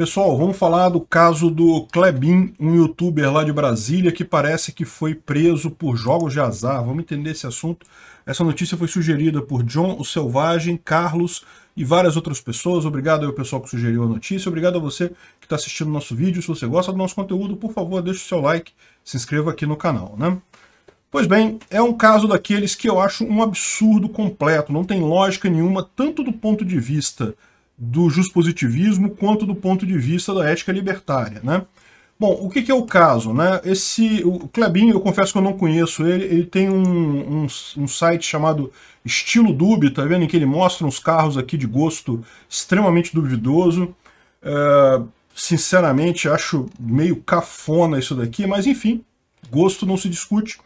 Pessoal, vamos falar do caso do Klebin, um youtuber lá de Brasília que parece que foi preso por jogos de azar. Vamos entender esse assunto. Essa notícia foi sugerida por John, o Selvagem, Carlos e várias outras pessoas. Obrigado ao pessoal que sugeriu a notícia. Obrigado a você que está assistindo nosso vídeo. Se você gosta do nosso conteúdo, por favor, deixe o seu like, se inscreva aqui no canal, né? Pois bem, é um caso daqueles que eu acho um absurdo completo. Não tem lógica nenhuma, tanto do ponto de vista do justpositivismo quanto do ponto de vista da ética libertária, né? Bom, o que, que, é o caso? Né? Esse, o Klebin, eu confesso que eu não conheço ele, ele tem um, um, um, site chamado Estilo Dub, tá vendo? Em que ele mostra uns carros aqui de gosto extremamente duvidoso. É, sinceramente, acho meio cafona isso daqui, mas enfim, gosto não se discute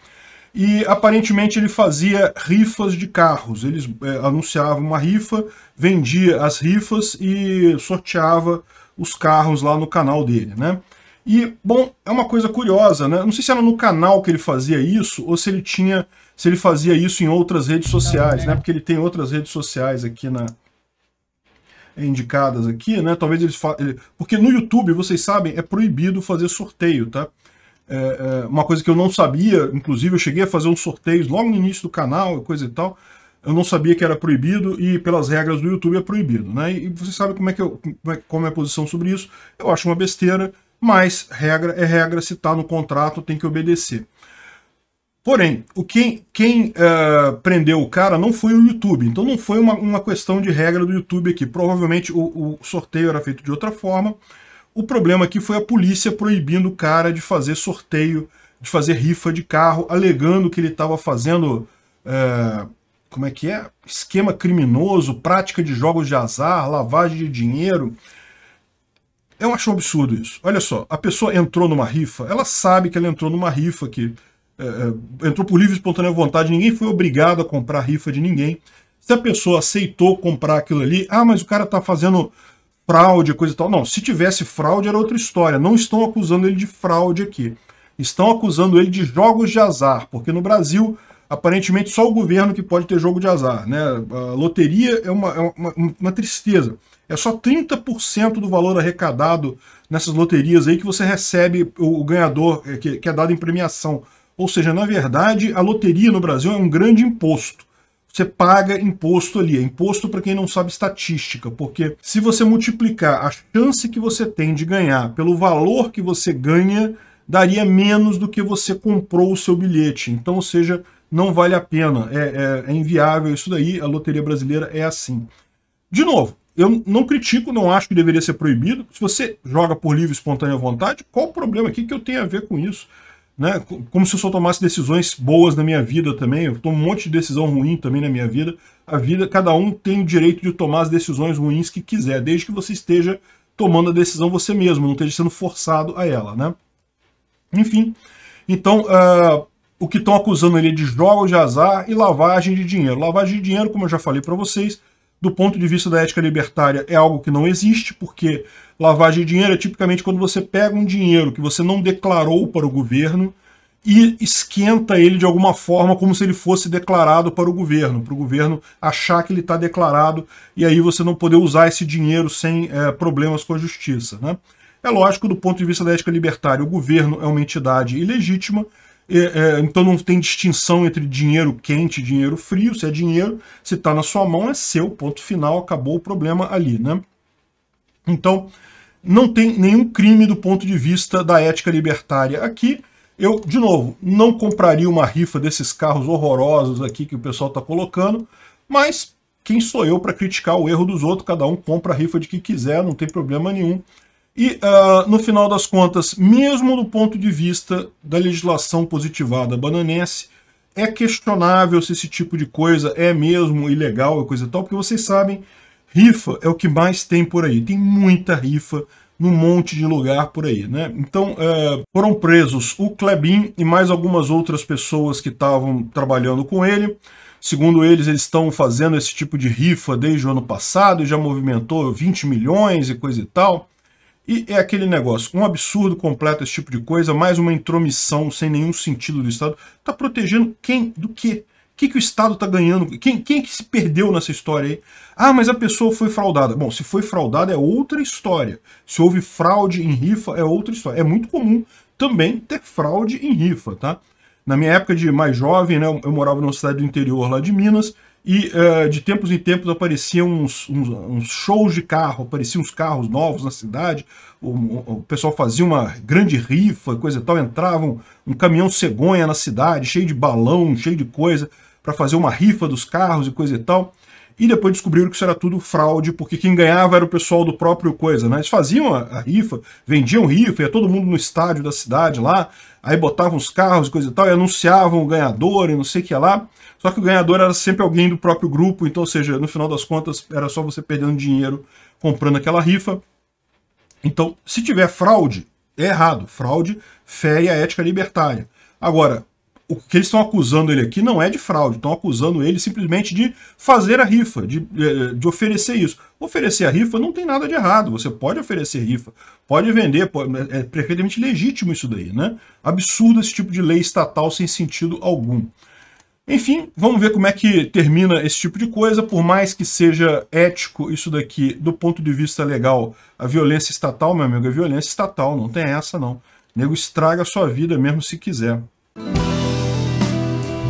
e aparentemente ele fazia rifas de carros. Eles é, anunciava uma rifa, vendia as rifas e sorteava os carros lá no canal dele, né? E, bom, é uma coisa curiosa, né? Não sei se era no canal que ele fazia isso ou se ele tinha, se ele fazia isso em outras redes sociais, né? Porque ele tem outras redes sociais aqui na é indicadas aqui, né? Talvez fa... ele... porque no YouTube, vocês sabem, é proibido fazer sorteio, tá? É, é, uma coisa que eu não sabia, inclusive eu cheguei a fazer uns sorteios logo no início do canal, coisa e tal, eu não sabia que era proibido e pelas regras do YouTube é proibido, né? E você sabe como é que eu, como é, como é a posição sobre isso? Eu acho uma besteira, mas regra é regra, se está no contrato tem que obedecer. Porém, o quem, quem é, prendeu o cara não foi o YouTube, então não foi uma, uma questão de regra do YouTube aqui. Provavelmente o, o sorteio era feito de outra forma, o problema aqui foi a polícia proibindo o cara de fazer sorteio, de fazer rifa de carro, alegando que ele estava fazendo. É, como é que é? Esquema criminoso, prática de jogos de azar, lavagem de dinheiro. Eu acho um absurdo isso. Olha só, a pessoa entrou numa rifa, ela sabe que ela entrou numa rifa que é, é entrou por livre e espontânea vontade, ninguém foi obrigado a comprar rifa de ninguém. Se a pessoa aceitou comprar aquilo ali, ah, mas o cara está fazendo fraude, coisa e tal. Não, se tivesse fraude era outra história. Não estão acusando ele de fraude aqui. Estão acusando ele de jogos de azar, porque no Brasil, aparentemente, só o governo que pode ter jogo de azar. Né? A loteria é uma, é uma, uma tristeza. É só 30% do valor arrecadado nessas loterias aí que você recebe o ganhador, eh, que, que é dado em premiação. Ou seja, na verdade, a loteria no Brasil é um grande imposto você paga imposto ali. É imposto para quem não sabe estatística, porque se você multiplicar a chance que você tem de ganhar pelo valor que você ganha, daria menos do que você comprou o seu bilhete. Então, ou seja, não vale a pena, é, é, é inviável isso daí, a loteria brasileira é assim. De novo, eu não critico, não acho que deveria ser proibido. Se você joga por livre e espontânea vontade, qual o problema aqui que eu tenho a ver com isso? né? Como se eu só tomasse decisões boas na minha vida também. Eu tomo um monte de decisão ruim também na minha vida. A vida, cada um tem o direito de tomar as decisões ruins que quiser, desde que você esteja tomando a decisão você mesmo, não esteja sendo forçado a ela, né? Enfim, então uh, o que estão acusando ele é de jogos de azar e lavagem de dinheiro. Lavagem de dinheiro, como eu já falei para vocês, do ponto de vista da ética libertária, é algo que não existe, porque Lavagem de dinheiro é tipicamente quando você pega um dinheiro que você não declarou para o governo e esquenta ele de alguma forma como se ele fosse declarado para o governo, para o governo achar que ele está declarado e aí você não poder usar esse dinheiro sem é, problemas com a justiça. Né? É lógico, do ponto de vista da ética libertária, o governo é uma entidade ilegítima, é, é, então não tem distinção entre dinheiro quente e dinheiro frio, se é dinheiro, se está na sua mão é seu, ponto final, acabou o problema ali. Né? Então, não tem nenhum crime do ponto de vista da ética libertária aqui. Eu, de novo, não compraria uma rifa desses carros horrorosos aqui que o pessoal está colocando, mas quem sou eu para criticar o erro dos outros? Cada um compra a rifa de que quiser, não tem problema nenhum. E, uh, no final das contas, mesmo do ponto de vista da legislação positivada bananense, é questionável se esse tipo de coisa é mesmo ilegal e coisa e tal, porque vocês sabem, rifa é o que mais tem por aí. Tem muita rifa num monte de lugar por aí, né? Então, é, foram presos o Klebin e mais algumas outras pessoas que estavam trabalhando com ele. Segundo eles, eles estão fazendo esse tipo de rifa desde o ano passado e já movimentou 20 milhões e coisa e tal. E é aquele negócio, um absurdo completo esse tipo de coisa, mais uma intromissão sem nenhum sentido do Estado. Está protegendo quem do quê? que, que o Estado está ganhando? Quem, quem que se perdeu nessa história aí? Ah, mas a pessoa foi fraudada. Bom, se foi fraudada é outra história. Se houve fraude em rifa é outra história. É muito comum também ter fraude em rifa, tá? Na minha época de mais jovem, né, eu morava numa cidade do interior lá de Minas, e uh, de tempos em tempos apareciam uns, uns, uns, shows de carro, apareciam uns carros novos na cidade, o, o, pessoal fazia uma grande rifa, coisa e tal, entravam um caminhão cegonha na cidade, cheio de balão, cheio de coisa para fazer uma rifa dos carros e coisa e tal. E depois descobriram que isso era tudo fraude, porque quem ganhava era o pessoal do próprio coisa, né? Eles faziam a, rifa, vendiam rifa, ia todo mundo no estádio da cidade lá, aí botavam os carros e coisa e tal, e anunciavam o ganhador e não sei o que lá. Só que o ganhador era sempre alguém do próprio grupo, então, ou seja, no final das contas, era só você perdendo dinheiro comprando aquela rifa. Então, se tiver fraude, é errado. Fraude fere a ética libertária. Agora, o que eles estão acusando ele aqui não é de fraude, estão acusando ele simplesmente de fazer a rifa, de, eh, de oferecer isso. Oferecer a rifa não tem nada de errado, você pode oferecer rifa, pode vender, é perfeitamente legítimo isso daí, né? Absurdo esse tipo de lei estatal sem sentido algum. Enfim, vamos ver como é que termina esse tipo de coisa, por mais que seja ético isso daqui, do ponto de vista legal, a violência estatal, meu amigo, é violência estatal, não tem essa não. O nego estraga a sua vida mesmo se quiser.